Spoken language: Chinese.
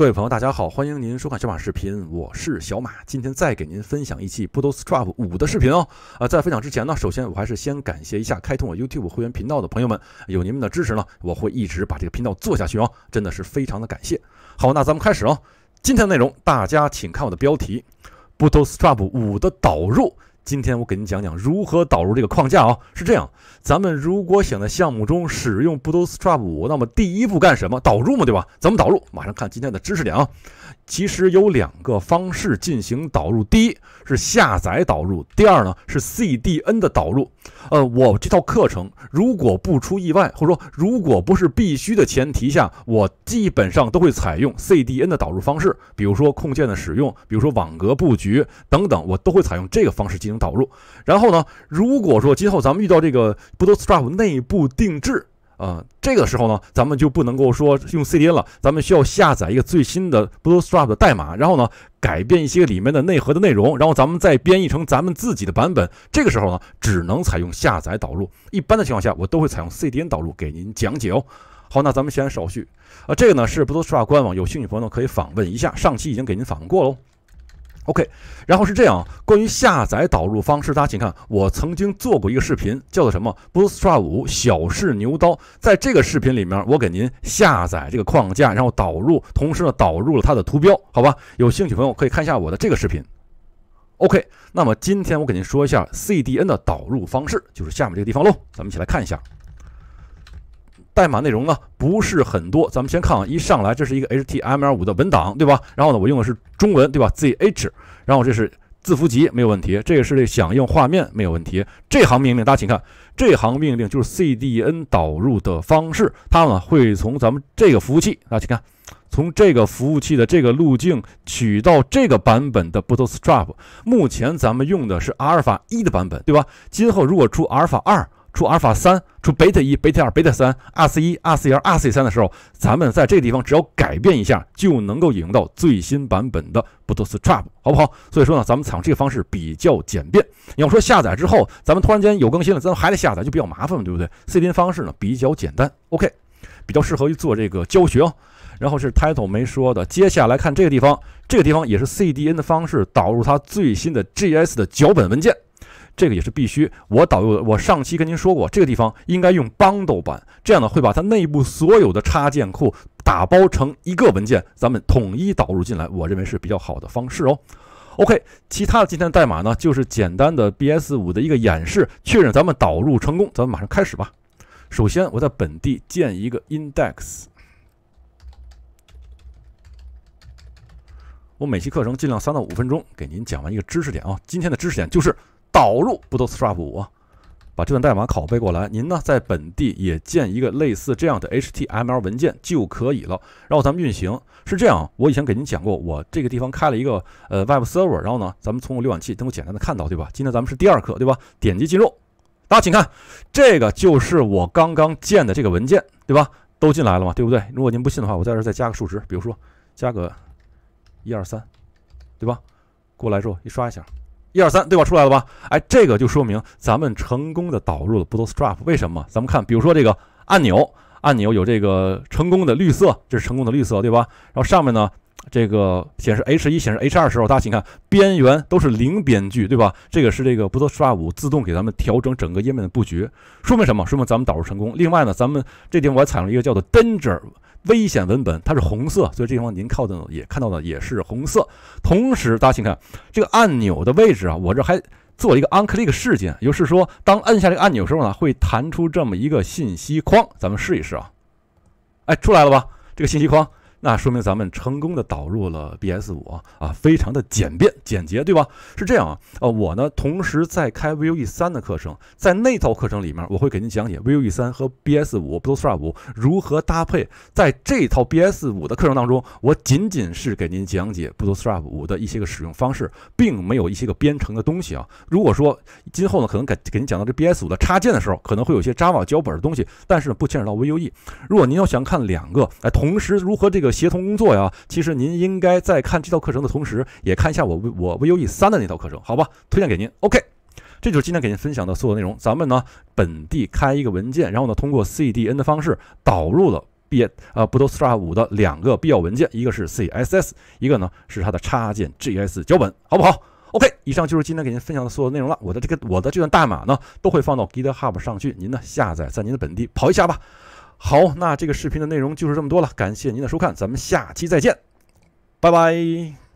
各位朋友，大家好，欢迎您收看小马视频，我是小马，今天再给您分享一期 b o 不都 strap 五的视频哦。呃，在分享之前呢，首先我还是先感谢一下开通我 YouTube 会员频道的朋友们，有你们的支持呢，我会一直把这个频道做下去哦，真的是非常的感谢。好，那咱们开始哦，今天的内容大家请看我的标题，b o 不都 strap 五的导入。今天我给您讲讲如何导入这个框架啊？是这样，咱们如果想在项目中使用 Bootstrap 5，那么第一步干什么？导入嘛，对吧？怎么导入？马上看今天的知识点啊。其实有两个方式进行导入，第一是下载导入，第二呢是 CDN 的导入。呃，我这套课程如果不出意外，或者说如果不是必须的前提下，我基本上都会采用 CDN 的导入方式，比如说控件的使用，比如说网格布局等等，我都会采用这个方式进。进行导入，然后呢，如果说今后咱们遇到这个 Bootstrap 内部定制啊，这个时候呢，咱们就不能够说用 CDN 了，咱们需要下载一个最新的 Bootstrap 的代码，然后呢，改变一些里面的内核的内容，然后咱们再编译成咱们自己的版本。这个时候呢，只能采用下载导入。一般的情况下，我都会采用 CDN 导入给您讲解哦。好，那咱们先手续。叙，啊，这个呢是 Bootstrap 官网，有兴趣朋友可以访问一下，上期已经给您访问过喽。OK，然后是这样关于下载导入方式，大家请看，我曾经做过一个视频，叫做什么？Bootstrap 五小试牛刀。在这个视频里面，我给您下载这个框架，然后导入，同时呢导入了它的图标，好吧？有兴趣朋友可以看一下我的这个视频。OK，那么今天我给您说一下 CDN 的导入方式，就是下面这个地方喽。咱们一起来看一下。代码内容呢不是很多，咱们先看，啊，一上来这是一个 HTML5 的文档，对吧？然后呢，我用的是中文，对吧？ZH，然后这是字符集没有问题，这个是这响应画面没有问题。这行命令大家请看，这行命令就是 CDN 导入的方式，它呢会从咱们这个服务器，大家请看，从这个服务器的这个路径取到这个版本的 Bootstrap。目前咱们用的是阿尔法一的版本，对吧？今后如果出阿尔法二。出阿尔法三、出贝塔一、贝塔二、贝塔三、R C 一、R C 二、R C 三的时候，咱们在这个地方只要改变一下，就能够引用到最新版本的 Bootstrap，好不好？所以说呢，咱们采用这个方式比较简便。你要说下载之后，咱们突然间有更新了，咱们还得下载，就比较麻烦，对不对？CDN 方式呢比较简单，OK，比较适合于做这个教学。然后是 Title 没说的，接下来看这个地方，这个地方也是 CDN 的方式导入它最新的 g s 的脚本文件。这个也是必须。我导入的，我上期跟您说过，这个地方应该用 Bundle 版，这样呢会把它内部所有的插件库打包成一个文件，咱们统一导入进来。我认为是比较好的方式哦。OK，其他的今天的代码呢，就是简单的 BS 五的一个演示，确认咱们导入成功，咱们马上开始吧。首先我在本地建一个 index。我每期课程尽量三到五分钟给您讲完一个知识点啊，今天的知识点就是。导入 Bootstrap 五，把这段代码拷贝过来。您呢，在本地也建一个类似这样的 HTML 文件就可以了。然后咱们运行是这样。我以前给您讲过，我这个地方开了一个呃 Web Server，然后呢，咱们通过浏览器能够简单的看到，对吧？今天咱们是第二课，对吧？点击进入，大家请看，这个就是我刚刚建的这个文件，对吧？都进来了嘛，对不对？如果您不信的话，我在这再加个数值，比如说加个一二三，对吧？过来之后一刷一下。一二三，对吧？出来了吧？哎，这个就说明咱们成功的导入了 Bootstrap。为什么？咱们看，比如说这个按钮，按钮有这个成功的绿色，这是成功的绿色，对吧？然后上面呢，这个显示 H 一，显示 H 二的时候，大家请看，边缘都是零边距，对吧？这个是这个 Bootstrap 自动给咱们调整整个页面的布局，说明什么？说明咱们导入成功。另外呢，咱们这地方我还采用了一个叫做 Danger。危险文本，它是红色，所以这地方您靠的也看到的也是红色。同时，大家请看这个按钮的位置啊，我这还做了一个 on click 事件，就是说当按下这个按钮时候呢，会弹出这么一个信息框。咱们试一试啊，哎，出来了吧？这个信息框。那说明咱们成功的导入了 B S 五啊，非常的简便简洁，对吧？是这样啊，呃，我呢同时在开 V U E 三的课程，在那套课程里面，我会给您讲解 V U E 三和 B S 五 Bootstrap 五如何搭配。在这套 B S 五的课程当中，我仅仅是给您讲解 Bootstrap 五的一些个使用方式，并没有一些个编程的东西啊。如果说今后呢，可能给给您讲到这 B S 五的插件的时候，可能会有些 Java 脚本的东西，但是不牵扯到 V U E。如果您要想看两个，哎，同时如何这个。协同工作呀，其实您应该在看这套课程的同时，也看一下我我 Vue 3的那套课程，好吧，推荐给您。OK，这就是今天给您分享的所有内容。咱们呢本地开一个文件，然后呢通过 CDN 的方式导入了 B，啊 Bootstrap 5的两个必要文件，一个是 CSS，一个呢是它的插件 JS 脚本，好不好？OK，以上就是今天给您分享的所有内容了。我的这个我的这段代码呢，都会放到 GitHub 上去，您呢下载在您的本地跑一下吧。好，那这个视频的内容就是这么多了，感谢您的收看，咱们下期再见，拜拜。